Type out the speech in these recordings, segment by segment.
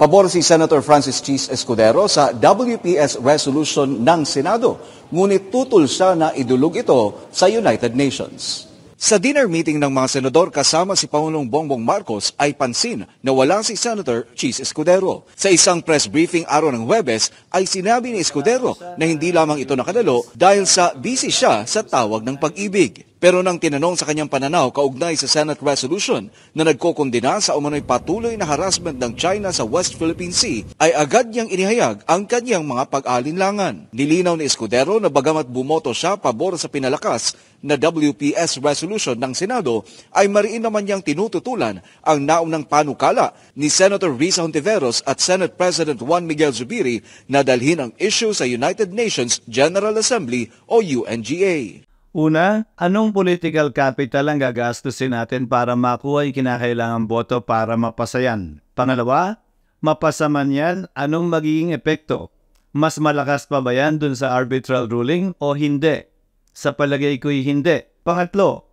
Pabor si Senator Francis Cheese Escudero sa WPS resolution ng Senado, ngunit tutol siya na idulog ito sa United Nations. Sa dinner meeting ng mga senador kasama si Pangulong Bongbong Marcos ay pansin na wala si Senator Cheese Escudero. Sa isang press briefing araw ng Huwebes ay sinabi ni Escudero na hindi lamang ito nakadalo dahil sa busy siya sa tawag ng pag-ibig. Pero nang tinanong sa kanyang pananaw kaugnay sa Senate resolution na nagkokondena sa umano'y patuloy na harassment ng China sa West Philippine Sea, ay agad niyang inihayag ang kanyang mga pag-alinlangan. Nilinaw ni Escudero na bagamat bumoto siya pabor sa pinalakas na WPS resolution ng Senado, ay mariin naman niyang tinututulan ang naunang panukala ni Senator Risa Hontiveros at Senate President Juan Miguel Zubiri na dalhin ang issue sa United Nations General Assembly o UNGA. Una, anong political capital ang gagastusin natin para makuha yung kinakailangang boto para mapasayan? Pangalawa, mapasaman yan, anong magiging epekto? Mas malakas pa ba yan dun sa arbitral ruling o hindi? Sa palagay ko'y hindi. Pangatlo,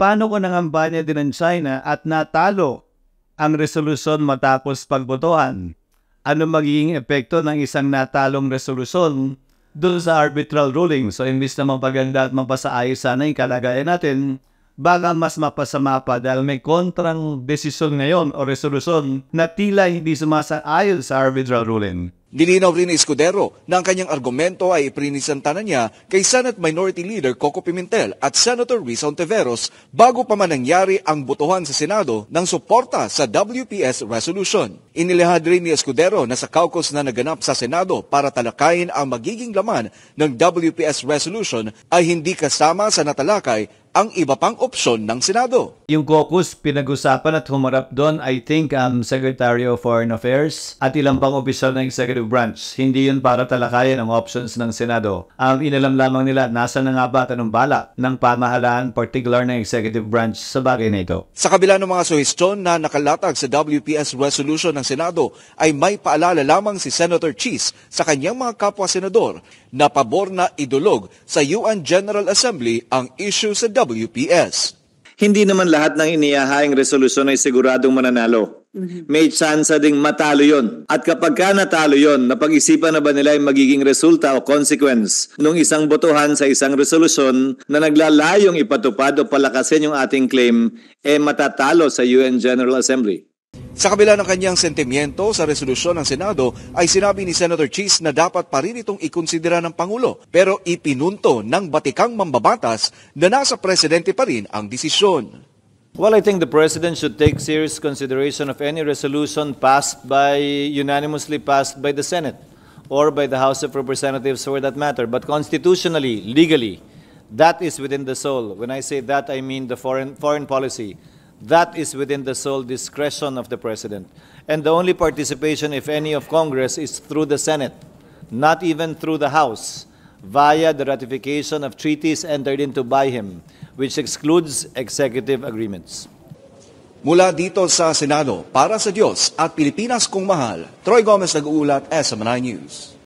paano ko nangambanya din ng China at natalo ang resolusyon matapos pagbotohan? Ano magiging epekto ng isang natalong resolusyon doon sa arbitral ruling. So, imbis na mapaganda at mapasaayos sana yung kalagayan natin, baka mas mapasama pa dahil may kontrang desisyon ngayon o resolusyon na tila hindi sumasaayon sa arbitral ruling. Nilinaw rin ni Escudero na ang kanyang argumento ay prinisantana niya kay Senate Minority Leader Coco Pimentel at Senator Risa Ontiveros bago pa man nangyari ang botohan sa Senado ng suporta sa WPS resolution. Inilihad rin ni Escudero na sa caucus na naganap sa Senado para talakayin ang magiging laman ng WPS resolution ay hindi kasama sa natalakay ang iba pang opsyon ng Senado. Yung caucus, pinag-usapan at humarap doon, I think, um, Secretary of Foreign Affairs at ilang pang opisyal ng executive branch. Hindi yun para talakayan ang options ng Senado. Um, inalam lamang nila nasa na nga ba at anong bala ng pamahalaan particular ng executive branch sa bagay na ito. Sa kabila ng mga suhestyon na nakalatag sa WPS resolution ng Senado ay may paalala lamang si Senator Cheese sa kanyang mga kapwa senador na pabor na idulog sa UN General Assembly ang issue sa WPS. Hindi naman lahat ng iniyahayang resolusyon ay siguradong mananalo. Mhm. May chance ding matalo yon. At kapag ka natalo yon, napag-isipan na ba nila yung magiging resulta o consequence ng isang botohan sa isang resolusyon na naglalayong ipatupad o palakasin yung ating claim, eh matatalo sa UN General Assembly. Sa kabila ng kanyang sentimiento sa resolusyon ng Senado ay sinabi ni Senator Cheese na dapat pa rin itong ikonsidera ng Pangulo pero ipinunto ng batikang mambabatas na nasa presidente pa rin ang desisyon. Well, I think the president should take serious consideration of any resolution passed by unanimously passed by the Senate or by the House of Representatives for that matter. But constitutionally, legally, that is within the soul. When I say that, I mean the foreign foreign policy That is within the sole discretion of the President. And the only participation, if any, of Congress is through the Senate, not even through the House, via the ratification of treaties entered into by him, which excludes executive agreements. Mula dito sa Senado, para sa Diyos at Pilipinas kong mahal, Troy Gomez nag-uulat, SM9 News.